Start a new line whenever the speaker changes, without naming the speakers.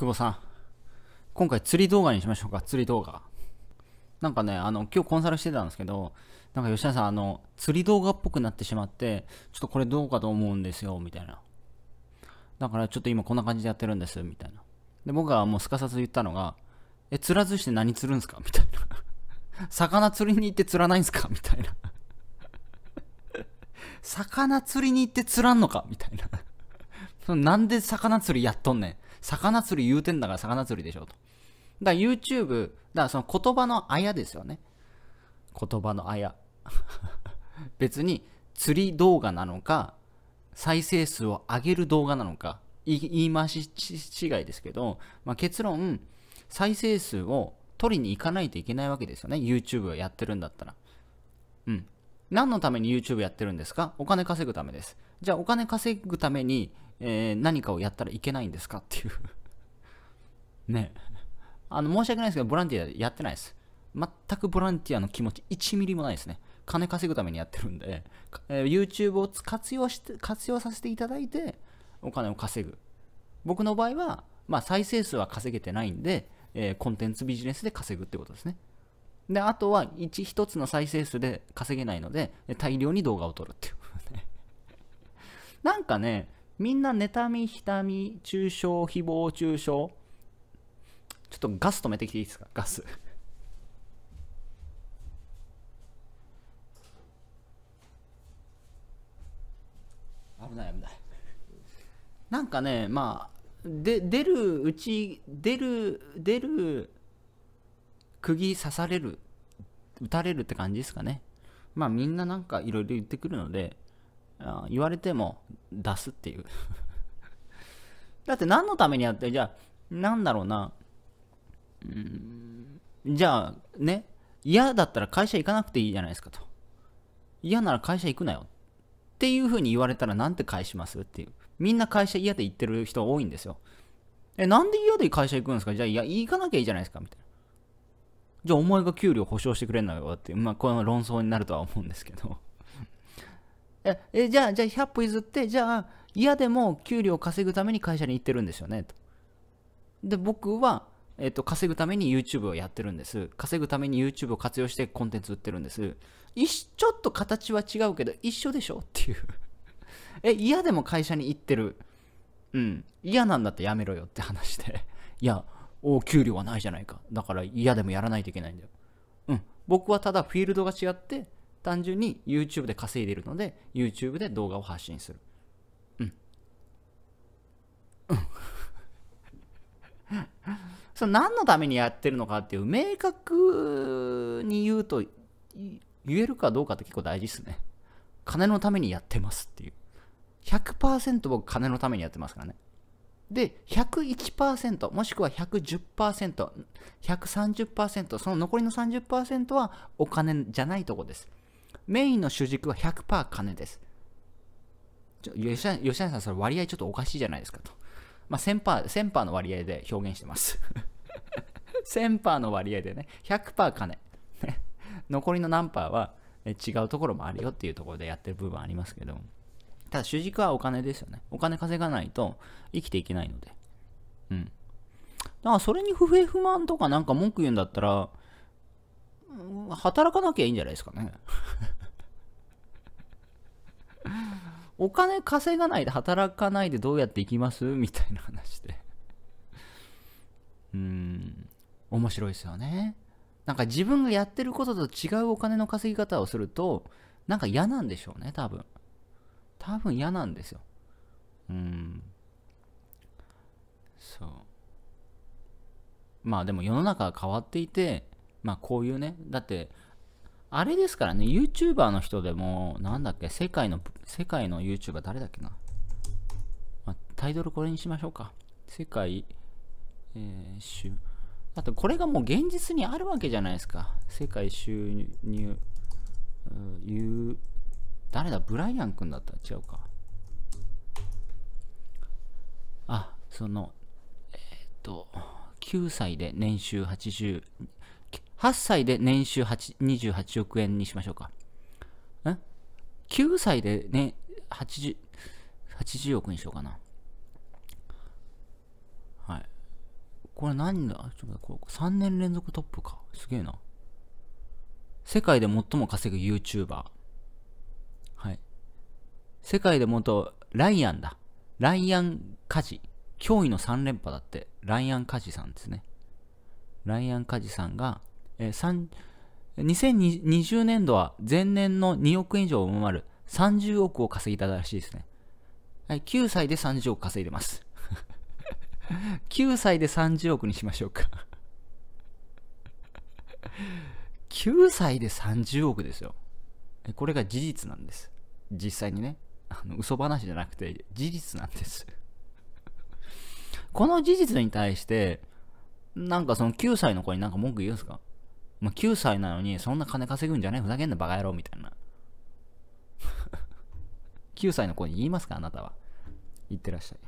久保さん。今回釣り動画にしましょうか、釣り動画。なんかね、あの、今日コンサルしてたんですけど、なんか吉田さん、あの、釣り動画っぽくなってしまって、ちょっとこれどうかと思うんですよ、みたいな。だからちょっと今こんな感じでやってるんです、みたいな。で、僕はもうすかさず言ったのが、え、釣らずして何釣るんすかみたいな。魚釣りに行って釣らないんすかみたいな。魚釣りに行って釣らんのかみたいな。そのなんで魚釣りやっとんねん。魚釣り言うてんだから魚釣りでしょと。だから YouTube、だからその言葉のあやですよね。言葉のあや。別に釣り動画なのか、再生数を上げる動画なのか、言い回し違いですけど、まあ、結論、再生数を取りに行かないといけないわけですよね。YouTube をやってるんだったら。うん。何のために YouTube やってるんですかお金稼ぐためです。じゃあお金稼ぐために、えー、何かをやったらいけないんですかっていう ね。あの、申し訳ないですけど、ボランティアやってないです。全くボランティアの気持ち1ミリもないですね。金稼ぐためにやってるんで、えー、YouTube を活用して、活用させていただいて、お金を稼ぐ。僕の場合は、まあ、再生数は稼げてないんで、えー、コンテンツビジネスで稼ぐってことですね。で、あとは1、1つの再生数で稼げないので、大量に動画を撮るっていう、ね。なんかね、みんな妬み、妬み、中傷、誹謗中傷。ちょっとガス止めてきていいですかガス。危ない危ない。なんかね、まあ、で、出るうち、出る、出る、釘刺される、打たれるって感じですかね。まあみんななんかいろいろ言ってくるので、あ言われても出すっていう だって何のためにやって、じゃあ、なんだろうな。うん、じゃあ、ね、嫌だったら会社行かなくていいじゃないですかと。嫌なら会社行くなよ。っていうふうに言われたらなんて返しますっていう。みんな会社嫌で行ってる人多いんですよ。え、なんで嫌で会社行くんですかじゃあ、いや、行かなきゃいいじゃないですかみたいなじゃあお前が給料保証してくれんのよっていう、まあ、この論争になるとは思うんですけど ええじゃあじゃあ100歩譲ってじゃあ嫌でも給料を稼ぐために会社に行ってるんですよねとで僕は、えっと、稼ぐために YouTube をやってるんです稼ぐために YouTube を活用してコンテンツ売ってるんですしちょっと形は違うけど一緒でしょっていう え嫌でも会社に行ってるうん嫌なんだってやめろよって話でいやお給料はないじゃないかだから嫌でもやらないといけないんだようん僕はただフィールドが違って単純に YouTube で稼いでるので YouTube で動画を発信するうんうん その何のためにやってるのかっていう明確に言うと言えるかどうかって結構大事ですね金のためにやってますっていう100%僕金のためにやってますからねで、101%、もしくは110%、130%、その残りの30%はお金じゃないとこです。メインの主軸は100%金です。吉谷さん、それ割合ちょっとおかしいじゃないですかと。まあ、1000%, 1000の割合で表現してます。1000% の割合でね、100%金。残りの何パーは違うところもあるよっていうところでやってる部分ありますけども。ただ主軸はお金ですよね。お金稼がないと生きていけないので。うん。だからそれに不平不満とかなんか文句言うんだったら、働かなきゃいいんじゃないですかね。お金稼がないで働かないでどうやっていきますみたいな話でうーん、面白いですよね。なんか自分がやってることと違うお金の稼ぎ方をすると、なんか嫌なんでしょうね、多分。多分嫌なんですよ。うん。そう。まあでも世の中が変わっていて、まあこういうね、だって、あれですからね、YouTuber の人でも、なんだっけ、世界の、世界の YouTuber 誰だっけな。まあ、タイトルこれにしましょうか。世界、えー、収、だってこれがもう現実にあるわけじゃないですか。世界収入、ー、誰だブライアン君だった違うか。あ、その、えっ、と、9歳で年収80、8歳で年収28億円にしましょうか。ん ?9 歳でね、80、80億にしようかな。はい。これ何だちょっと3年連続トップか。すげえな。世界で最も稼ぐ YouTuber。世界でもとライアンだ。ライアンカジ。驚異の3連覇だって、ライアンカジさんですね。ライアンカジさんが、えー、2020年度は前年の2億円以上を上回る30億を稼ぎたらしいですね。はい、9歳で30億稼いでます。9 歳で30億にしましょうか9歳で30億ですよ。これが事実なんです。実際にね。あの嘘話じゃなくて事実なんです この事実に対してなんかその9歳の子になんか文句言うんすか、まあ、9歳なのにそんな金稼ぐんじゃねえふざけんなバカ野郎みたいな9 歳の子に言いますかあなたは言ってらっしゃい